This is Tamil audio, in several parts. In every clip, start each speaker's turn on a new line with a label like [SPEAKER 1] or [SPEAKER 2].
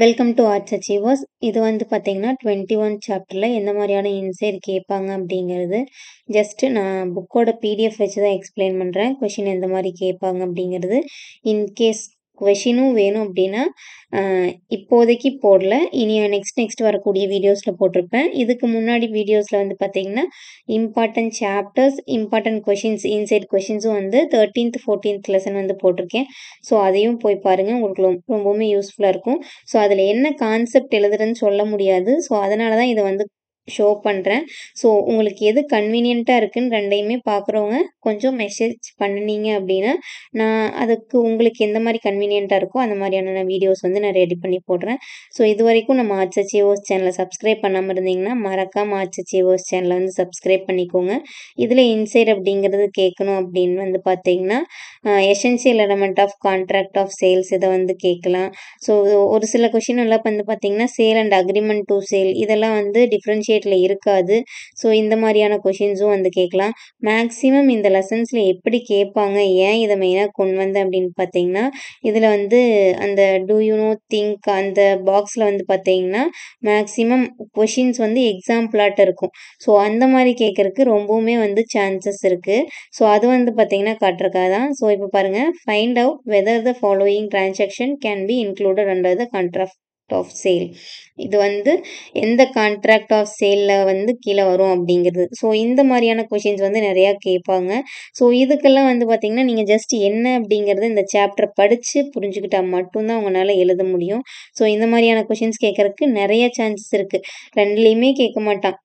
[SPEAKER 1] வெல்கம் டு ஆர்ட்ஸ் அச்சீவர்ஸ் இது வந்து பார்த்தீங்கன்னா டுவெண்ட்டி ஒன் சாப்டரில் எந்த மாதிரியான இன்சைட் கேட்பாங்க அப்படிங்கிறது ஜஸ்ட்டு நான் புக்கோட பிடிஎஃப் வச்சு தான் எக்ஸ்பிளைன் பண்ணுறேன் கொஷின் எந்த மாதிரி கேட்பாங்க அப்படிங்கிறது இன்கேஸ் கொஷினும் வேணும் அப்படின்னா இப்போதைக்கு போடல இனி நெக்ஸ்ட் நெக்ஸ்ட் வரக்கூடிய வீடியோஸில் போட்டிருப்பேன் இதுக்கு முன்னாடி வீடியோஸில் வந்து பார்த்திங்கன்னா important chapters important questions inside கொஷின்ஸும் வந்து தேர்ட்டீன்த் ஃபோர்டீன்த் லெசன் வந்து போட்டிருக்கேன் ஸோ அதையும் போய் பாருங்கள் உங்களுக்கு ரொம்பவுமே யூஸ்ஃபுல்லாக இருக்கும் ஸோ அதில் என்ன கான்செப்ட் எழுதுறேன்னு சொல்ல முடியாது ஸோ அதனால தான் இதை வந்து ஷோ பண்ணுறேன் ஸோ உங்களுக்கு எது கன்வீனியண்ட்டாக இருக்குதுன்னு ரெண்டையுமே பார்க்குறவங்க கொஞ்சம் மெசேஜ் பண்ணினீங்க அப்படின்னா நான் அதுக்கு உங்களுக்கு எந்த மாதிரி கன்வீனியண்ட்டாக இருக்கோ அந்த மாதிரியான நான் வீடியோஸ் வந்து நான் ரெடி பண்ணி போடுறேன் ஸோ இது வரைக்கும் நம்ம ஆர்ச்சச்சிஓஸ் சேனலை சப்ஸ்கிரைப் பண்ணாமல் இருந்தீங்கன்னா மறக்காமல் ஆர்ச்சச்சிஓஸ் சேனலை வந்து சப்ஸ்கிரைப் பண்ணிக்கோங்க இதில் இன்சைட் அப்படிங்கிறது கேட்கணும் அப்படின்னு வந்து பார்த்தீங்கன்னா essential element of contract of sales இதை வந்து கேட்கலாம் ஸோ ஒரு சில கொஷின் எல்லாம் வந்து பார்த்தீங்கன்னா sale and agreement to sale இதெல்லாம் வந்து டிஃப்ரென்ஷியல் ஸ்டேட்டில் இருக்காது ஸோ இந்த மாதிரியான கொஷின்ஸும் வந்து கேட்கலாம் மேக்ஸிமம் இந்த லெசன்ஸில் எப்படி கேட்பாங்க ஏன் இதை மெயினாக கொண்டு வந்தேன் அப்படின்னு பார்த்தீங்கன்னா இதில் வந்து அந்த டூ யூ நோ திங்க் அந்த பாக்ஸில் வந்து பார்த்தீங்கன்னா மேக்ஸிமம் கொஷின்ஸ் வந்து எக்ஸாம்பிளாட்ட இருக்கும் ஸோ அந்த மாதிரி கேட்குறக்கு ரொம்பவுமே வந்து சான்சஸ் இருக்குது ஸோ அது வந்து பார்த்தீங்கன்னா காட்டுறக்காக தான் ஸோ இப்போ பாருங்கள் find out whether the following transaction can be included under the contract contract of sale இது வந்து எந்த கான்ட்ராக்ட் ஆஃப் சேலில் வந்து கீழே வரும் அப்படிங்கிறது ஸோ இந்த மாதிரியான கொஷின்ஸ் வந்து நிறையா கேட்பாங்க ஸோ இதுக்கெல்லாம் வந்து பார்த்திங்கன்னா நீங்கள் ஜஸ்ட் என்ன அப்படிங்கிறது இந்த சாப்டர் படித்து புரிஞ்சுக்கிட்டால் மட்டும்தான் உங்களால் எழுத முடியும் ஸோ இந்த மாதிரியான கொஷின்ஸ் கேட்குறதுக்கு நிறைய சான்சஸ் இருக்குது ரெண்டுலேயுமே கேட்க மாட்டான்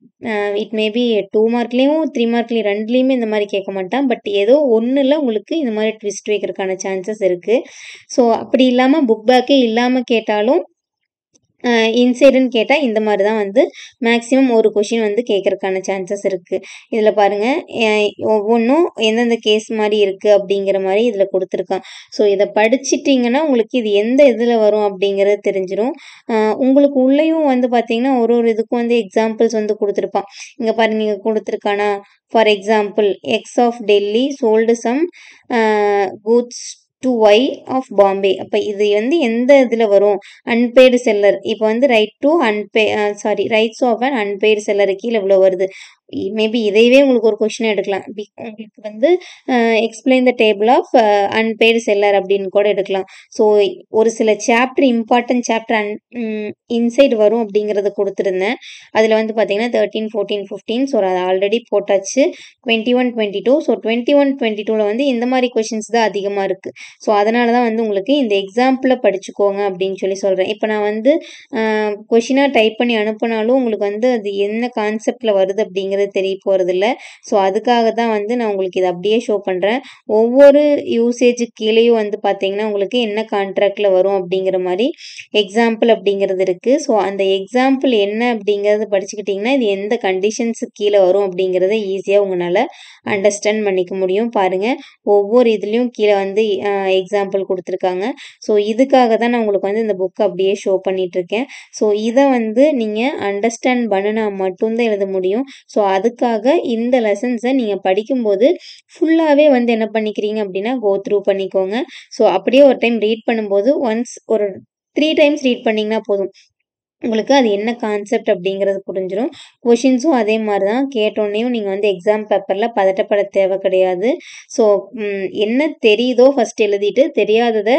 [SPEAKER 1] இட் மேபி டூ மார்க்லேயும் த்ரீ மார்க்லேயும் ரெண்டுலேயுமே இந்த மாதிரி கேட்க மாட்டான் பட் ஏதோ ஒன்றில் உங்களுக்கு இந்த மாதிரி ட்விஸ்ட் வைக்கிறதுக்கான சான்சஸ் இருக்குது ஸோ அப்படி இல்லாமல் புக் பேக்கே இல்லாமல் கேட்டாலும் இன்சைடுன்னு கேட்டால் இந்த மாதிரி தான் வந்து மேக்ஸிமம் ஒரு கொஷின் வந்து கேட்குறக்கான சான்சஸ் இருக்குது இதில் பாருங்கள் ஒவ்வொன்றும் எந்தெந்த கேஸ் மாதிரி இருக்குது அப்படிங்கிற மாதிரி இதில் கொடுத்துருக்கான் ஸோ இதை படிச்சிட்டிங்கன்னா உங்களுக்கு இது எந்த இதில் வரும் அப்படிங்கிறது தெரிஞ்சிடும் உங்களுக்கு உள்ளேயும் வந்து பார்த்தீங்கன்னா ஒரு ஒரு இதுக்கும் வந்து எக்ஸாம்பிள்ஸ் வந்து கொடுத்துருப்பான் இங்கே பாருங்கள் நீங்கள் கொடுத்துருக்கானா for example X of Delhi sold some goods to Y of Bombay அப்போ இது வந்து எந்த இதில் வரும் அன்பெய்டு செல்லர் இப்போ வந்து ரைட் டு அன்பே sorry rights of and unpaid seller கீழே இவ்வளோ வருது மேபி இதையவே உங்களுக்கு ஒரு கொஷின் எடுக்கலாம் உங்களுக்கு வந்து explain the table of unpaid seller அப்படின்னு கூட எடுக்கலாம் ஸோ ஒரு சில chapter important chapter an inside வரும் அப்படிங்கிறத கொடுத்துருந்தேன் அதில் வந்து பார்த்தீங்கன்னா தேர்ட்டீன் ஃபோர்டீன் ஃபிஃப்டீன் ஸோ அதை ஆல்ரெடி போட்டாச்சு twenty one twenty two so twenty one twenty டூவில் வந்து இந்த மாதிரி கொஷின்ஸ் தான் அதிகமாக இருக்குது ஸோ அதனால தான் வந்து உங்களுக்கு இந்த எக்ஸாம்பிளை படிச்சுக்கோங்க அப்படின்னு சொல்லி சொல்கிறேன் இப்போ நான் வந்து கொஷினாக டைப் பண்ணி அனுப்புனாலும் உங்களுக்கு வந்து அது என்ன கான்செப்டில் வருது அப்படிங்கிற அப்படிங்கிறது தெரிய இல்லை ஸோ அதுக்காக தான் வந்து நான் உங்களுக்கு இதை அப்படியே ஷோ பண்ணுறேன் ஒவ்வொரு யூசேஜ் கீழேயும் வந்து பார்த்தீங்கன்னா உங்களுக்கு என்ன கான்ட்ராக்டில் வரும் அப்படிங்கிற மாதிரி எக்ஸாம்பிள் அப்படிங்கிறது இருக்குது ஸோ அந்த எக்ஸாம்பிள் என்ன அப்படிங்கிறத படிச்சுக்கிட்டிங்கன்னா இது எந்த கண்டிஷன்ஸுக்கு கீழே வரும் அப்படிங்கிறத ஈஸியாக உங்களால் அண்டர்ஸ்டாண்ட் பண்ணிக்க முடியும் பாருங்கள் ஒவ்வொரு இதுலேயும் கீழே வந்து எக்ஸாம்பிள் கொடுத்துருக்காங்க ஸோ இதுக்காக தான் நான் உங்களுக்கு வந்து இந்த புக்கை அப்படியே ஷோ பண்ணிகிட்ருக்கேன் ஸோ இதை வந்து நீங்கள் அண்டர்ஸ்டாண்ட் பண்ணுனா மட்டும்தான் எழுத முடியும் ஸோ அதுக்காக இந்த லெசன்ஸை நீங்கள் படிக்கும்போது ஃபுல்லாகவே வந்து என்ன பண்ணிக்கிறீங்க அப்படின்னா கோ த்ரூ பண்ணிக்கோங்க ஸோ அப்படியே ஒரு டைம் ரீட் பண்ணும்போது ஒன்ஸ் ஒரு த்ரீ டைம்ஸ் ரீட் பண்ணிங்கன்னா போதும் உங்களுக்கு அது என்ன கான்செப்ட் அப்படிங்கிறது புரிஞ்சிடும் கொஷின்ஸும் அதே மாதிரி தான் கேட்டோடனேயும் நீங்கள் வந்து எக்ஸாம் பேப்பரில் பதட்டப்பட தேவை கிடையாது ஸோ என்ன தெரியுதோ ஃபஸ்ட் எழுதிட்டு தெரியாததை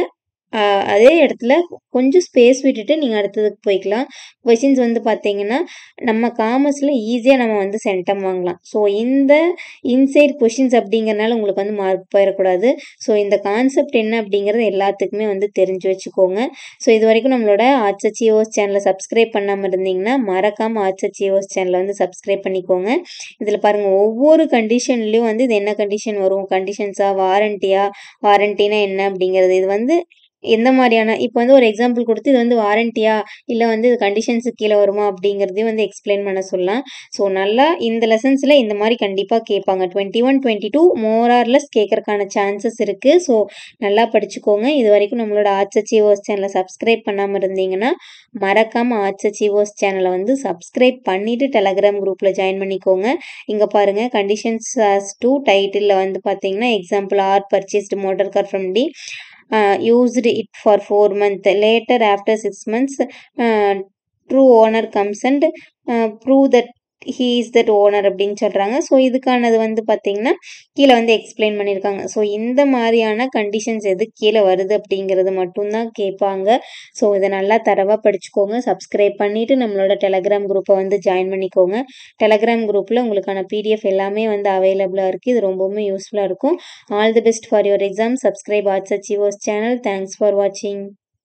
[SPEAKER 1] அதே இடத்துல கொஞ்சம் ஸ்பேஸ் விட்டுட்டு நீங்கள் அடுத்ததுக்கு போய்க்கலாம் கொஷின்ஸ் வந்து பார்த்தீங்கன்னா நம்ம காமர்ஸில் ஈஸியாக நம்ம வந்து சென்டம் வாங்கலாம் ஸோ இந்த இன்சைட் கொஷின்ஸ் அப்படிங்கிறனால உங்களுக்கு வந்து மார்க் போயிடக்கூடாது ஸோ இந்த கான்செப்ட் என்ன அப்படிங்கிறது எல்லாத்துக்குமே வந்து தெரிஞ்சு வச்சுக்கோங்க ஸோ இது வரைக்கும் நம்மளோட ஆச்சச்சிஓஸ் சேனலை சப்ஸ்கிரைப் பண்ணாமல் இருந்தீங்கன்னா மறக்காமல் ஆச்சச்சிஓஸ் சேனலை வந்து சப்ஸ்கிரைப் பண்ணிக்கோங்க இதில் பாருங்கள் ஒவ்வொரு கண்டிஷன்லேயும் வந்து இது என்ன கண்டிஷன் வரும் கண்டிஷன்ஸாக வாரண்டியாக வாரண்டினா என்ன அப்படிங்கிறது இது வந்து எந்த மாதிரியான இப்போ வந்து ஒரு எக்ஸாம்பிள் கொடுத்து இது வந்து வாரண்டியா இல்லை வந்து இது கண்டிஷன்ஸுக்கு கீழே வருமா அப்படிங்கிறதையும் வந்து எக்ஸ்பிளைன் பண்ண சொல்லலாம் ஸோ நல்லா இந்த லெசன்ஸில் இந்த மாதிரி கண்டிப்பாக கேட்பாங்க twenty one twenty two more or less கேட்கறக்கான சான்சஸ் இருக்குது ஸோ நல்லா படிச்சுக்கோங்க இது வரைக்கும் நம்மளோட ஆர்ட்ஸ் அச்சீவர்ஸ் சேனலை சப்ஸ்கிரைப் பண்ணாமல் இருந்தீங்கன்னா மறக்காமல் ஆர்ட்ஸ் அச்சீவர்ஸ் சேனலை வந்து சப்ஸ்கிரைப் பண்ணிவிட்டு டெலகிராம் குரூப்பில் ஜாயின் பண்ணிக்கோங்க இங்கே பாருங்கள் கண்டிஷன்ஸ் ஆஸ் டூ டைட்டிலில் வந்து பார்த்தீங்கன்னா example R purchased motor car from D Uh, used it for 4 months. Later, after 6 months, uh, true owner comes and uh, prove that he is that owner அப்படின்னு சொல்கிறாங்க ஸோ இதுக்கானது வந்து பார்த்திங்கன்னா கீழே வந்து எக்ஸ்பிளைன் பண்ணியிருக்காங்க ஸோ இந்த மாதிரியான கண்டிஷன்ஸ் எது கீழே வருது அப்படிங்கிறது மட்டும்தான் கேட்பாங்க ஸோ இதை நல்லா தரவாக படிச்சுக்கோங்க சப்ஸ்கிரைப் பண்ணிவிட்டு நம்மளோட டெலகிராம் குரூப்பை வந்து ஜாயின் பண்ணிக்கோங்க டெலகிராம் குரூப்பில் உங்களுக்கான பிடிஎஃப் எல்லாமே வந்து அவைலபிளாக இருக்குது இது ரொம்பவுமே யூஸ்ஃபுல்லாக இருக்கும் all the best for your exam subscribe ads achievers channel thanks for வாட்சிங்